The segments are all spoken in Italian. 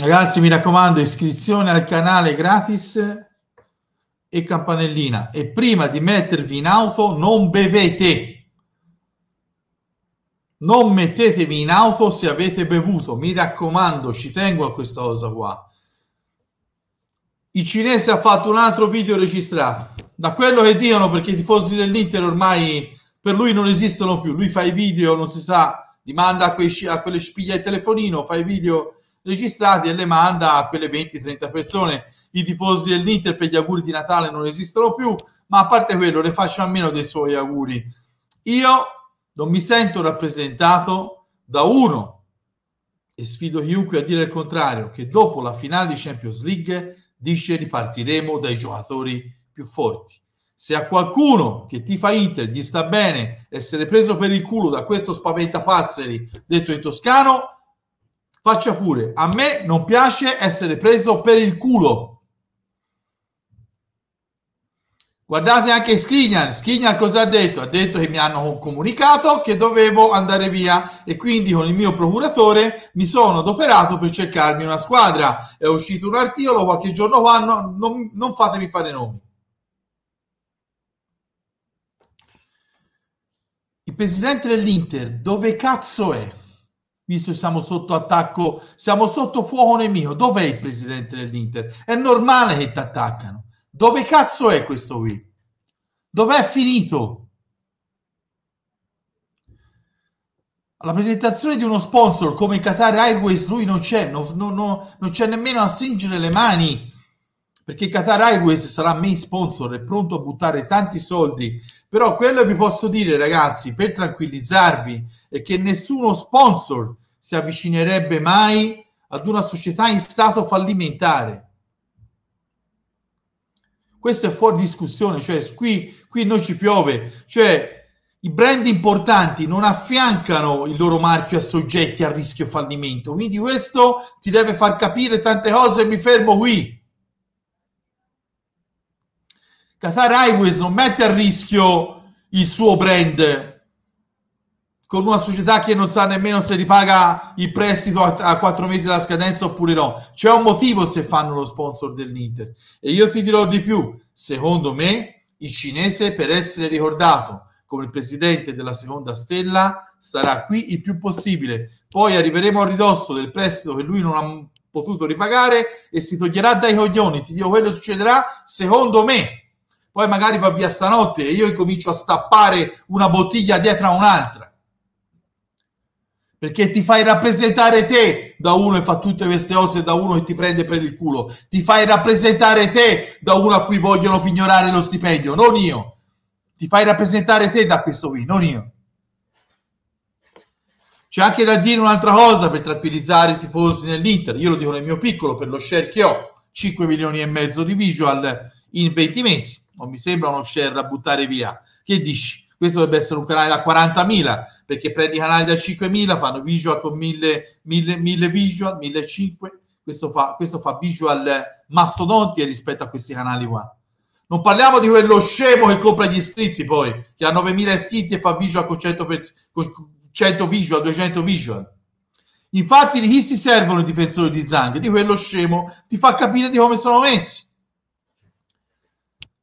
Ragazzi, mi raccomando, iscrizione al canale gratis e campanellina. E prima di mettervi in auto, non bevete. Non mettetevi in auto se avete bevuto. Mi raccomando, ci tengo a questa cosa qua. Il cinese ha fatto un altro video registrato. Da quello che dicono, perché i tifosi dell'Inter ormai per lui non esistono più. Lui fa i video, non si sa, li manda a, quei, a quelle spiglie al telefonino, fa i video registrati e le manda a quelle 20-30 persone. I tifosi dell'Inter per gli auguri di Natale non esistono più, ma a parte quello le faccio a meno dei suoi auguri. Io non mi sento rappresentato da uno, e sfido chiunque a dire il contrario, che dopo la finale di Champions League dice ripartiremo dai giocatori più forti. Se a qualcuno che tifa Inter gli sta bene essere preso per il culo da questo spaventapasseri detto in toscano, Faccia pure, a me non piace essere preso per il culo. Guardate anche Skriniar, Skriniar cosa ha detto? Ha detto che mi hanno comunicato che dovevo andare via e quindi con il mio procuratore mi sono adoperato per cercarmi una squadra. È uscito un articolo qualche giorno fa, no, non, non fatemi fare nomi. Il presidente dell'Inter dove cazzo è? visto che siamo sotto attacco, siamo sotto fuoco nemico, dov'è il presidente dell'Inter? È normale che ti attaccano. Dove cazzo è questo qui? Dov'è finito? La presentazione di uno sponsor come Qatar Airways lui non c'è, non, non, non c'è nemmeno a stringere le mani perché Qatar Airways sarà main sponsor, è pronto a buttare tanti soldi. Però quello che vi posso dire, ragazzi, per tranquillizzarvi, è che nessuno sponsor si avvicinerebbe mai ad una società in stato fallimentare. Questo è fuori discussione, cioè qui, qui non ci piove, cioè i brand importanti non affiancano il loro marchio a soggetti a rischio fallimento, quindi questo ti deve far capire tante cose e mi fermo qui. Qatar Airways non mette a rischio il suo brand con una società che non sa nemmeno se ripaga il prestito a, quattro mesi dalla scadenza oppure no. C'è un motivo se fanno lo sponsor dell'Inter. E io ti dirò di più, secondo me il cinese per essere ricordato come il presidente della seconda stella starà qui il più possibile. Poi arriveremo a ridosso del prestito che lui non ha potuto ripagare e si toglierà dai coglioni. Ti dico quello succederà secondo me. Poi magari va via stanotte e io incomincio a stappare una bottiglia dietro a un'altra perché ti fai rappresentare te da uno e fa tutte queste cose da uno e ti prende per il culo, ti fai rappresentare te da uno a cui vogliono pignorare lo stipendio, non io, ti fai rappresentare te da questo qui, non io. C'è anche da dire un'altra cosa per tranquillizzare i tifosi nell'Inter, io lo dico nel mio piccolo per lo share che ho, 5 milioni e mezzo di visual in 20 mesi, non mi sembra uno share da buttare via, che dici? questo dovrebbe essere un canale da 40.000 perché prendi canali da 5.000 fanno visual con 1000, visual 1.500 questo fa, questo fa visual mastodonti rispetto a questi canali qua non parliamo di quello scemo che compra gli iscritti poi che ha 9.000 iscritti e fa visual con 100, pers- con 100 visual 200 visual infatti di chi si servono i difensori di Zang di quello scemo ti fa capire di come sono messi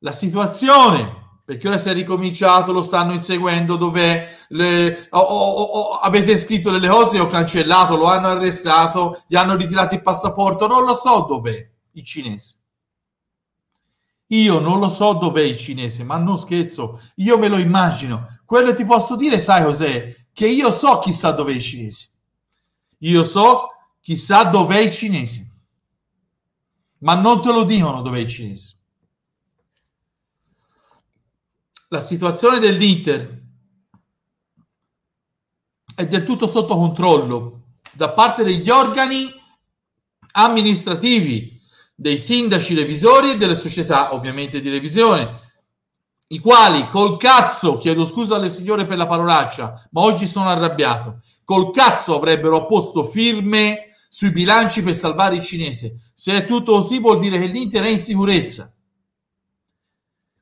la situazione perché ora si è ricominciato, lo stanno inseguendo dove le... oh, oh, oh, avete scritto delle cose, ho cancellato, lo hanno arrestato, gli hanno ritirato il passaporto, non lo so dove i cinesi. Io non lo so dov'è il cinese, ma non scherzo, io me lo immagino. Quello ti posso dire, sai cos'è? Che io so chissà dov'è il cinese. Io so chissà dov'è il cinese. Ma non te lo dicono dov'è il cinese la situazione dell'Inter è del tutto sotto controllo da parte degli organi amministrativi, dei sindaci revisori e delle società ovviamente di revisione, i quali col cazzo, chiedo scusa alle signore per la parolaccia, ma oggi sono arrabbiato, col cazzo avrebbero posto firme sui bilanci per salvare il cinese. Se è tutto così vuol dire che l'Inter è in sicurezza.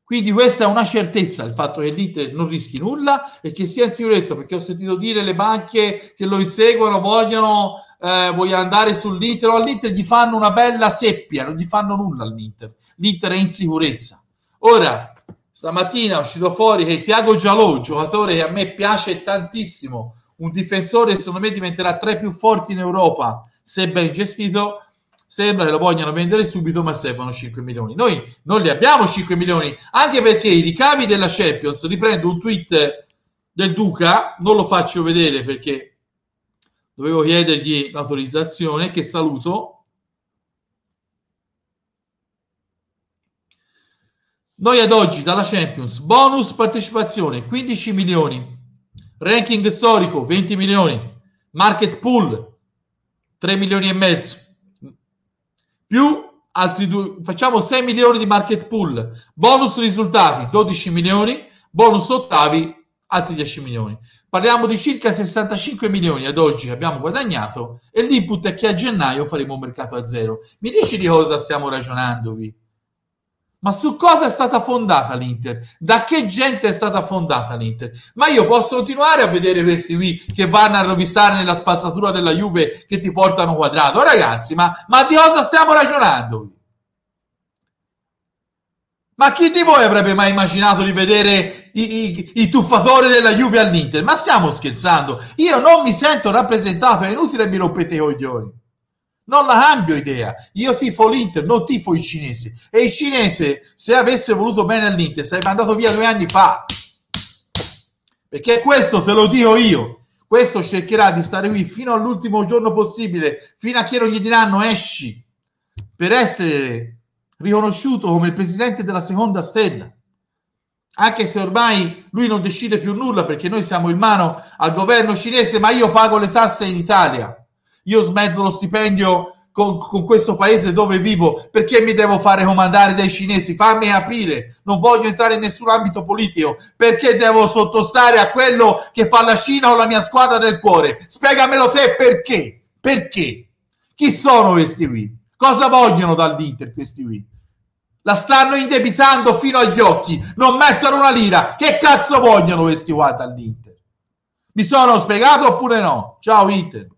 Quindi questa è una certezza, il fatto che l'Inter non rischi nulla e che sia in sicurezza, perché ho sentito dire le banche che lo inseguono vogliono, eh, vogliono andare sull'Inter o all'Inter gli fanno una bella seppia, non gli fanno nulla all'Inter. L'Inter è in sicurezza. Ora, stamattina è uscito fuori che Tiago Giallo, giocatore che a me piace tantissimo, un difensore che secondo me diventerà tra i più forti in Europa se ben gestito, Sembra che lo vogliano vendere subito, ma servono 5 milioni. Noi non li abbiamo 5 milioni, anche perché i ricavi della Champions, riprendo un tweet del Duca, non lo faccio vedere perché dovevo chiedergli l'autorizzazione, che saluto. Noi ad oggi dalla Champions, bonus partecipazione 15 milioni, ranking storico 20 milioni, market pool 3 milioni e mezzo, più altri due, facciamo 6 milioni di market pool, bonus risultati 12 milioni, bonus ottavi altri 10 milioni. Parliamo di circa 65 milioni ad oggi abbiamo guadagnato e l'input è che a gennaio faremo un mercato a zero. Mi dici di cosa stiamo ragionando qui? Ma su cosa è stata fondata l'Inter? Da che gente è stata fondata l'Inter? Ma io posso continuare a vedere questi qui che vanno a rovistare nella spazzatura della Juve che ti portano quadrato. Ragazzi, ma, ma di cosa stiamo ragionando? Ma chi di voi avrebbe mai immaginato di vedere i, i, i tuffatori della Juve all'Inter? Ma stiamo scherzando? Io non mi sento rappresentato, è inutile mi rompete i coglioni. Non la cambio idea. Io tifo l'Inter, non tifo il cinese. E il cinese, se avesse voluto bene all'Inter, sarebbe andato via due anni fa. Perché questo te lo dico io. Questo cercherà di stare qui fino all'ultimo giorno possibile, fino a che non gli diranno esci, per essere riconosciuto come presidente della seconda stella. Anche se ormai lui non decide più nulla perché noi siamo in mano al governo cinese, ma io pago le tasse in Italia io smezzo lo stipendio con, con, questo paese dove vivo, perché mi devo fare comandare dai cinesi? Fammi aprire, non voglio entrare in nessun ambito politico, perché devo sottostare a quello che fa la Cina o la mia squadra del cuore? Spiegamelo te perché? Perché? Chi sono questi qui? Cosa vogliono dall'Inter questi qui? La stanno indebitando fino agli occhi, non mettono una lira. Che cazzo vogliono questi qua dall'Inter? Mi sono spiegato oppure no? Ciao Inter.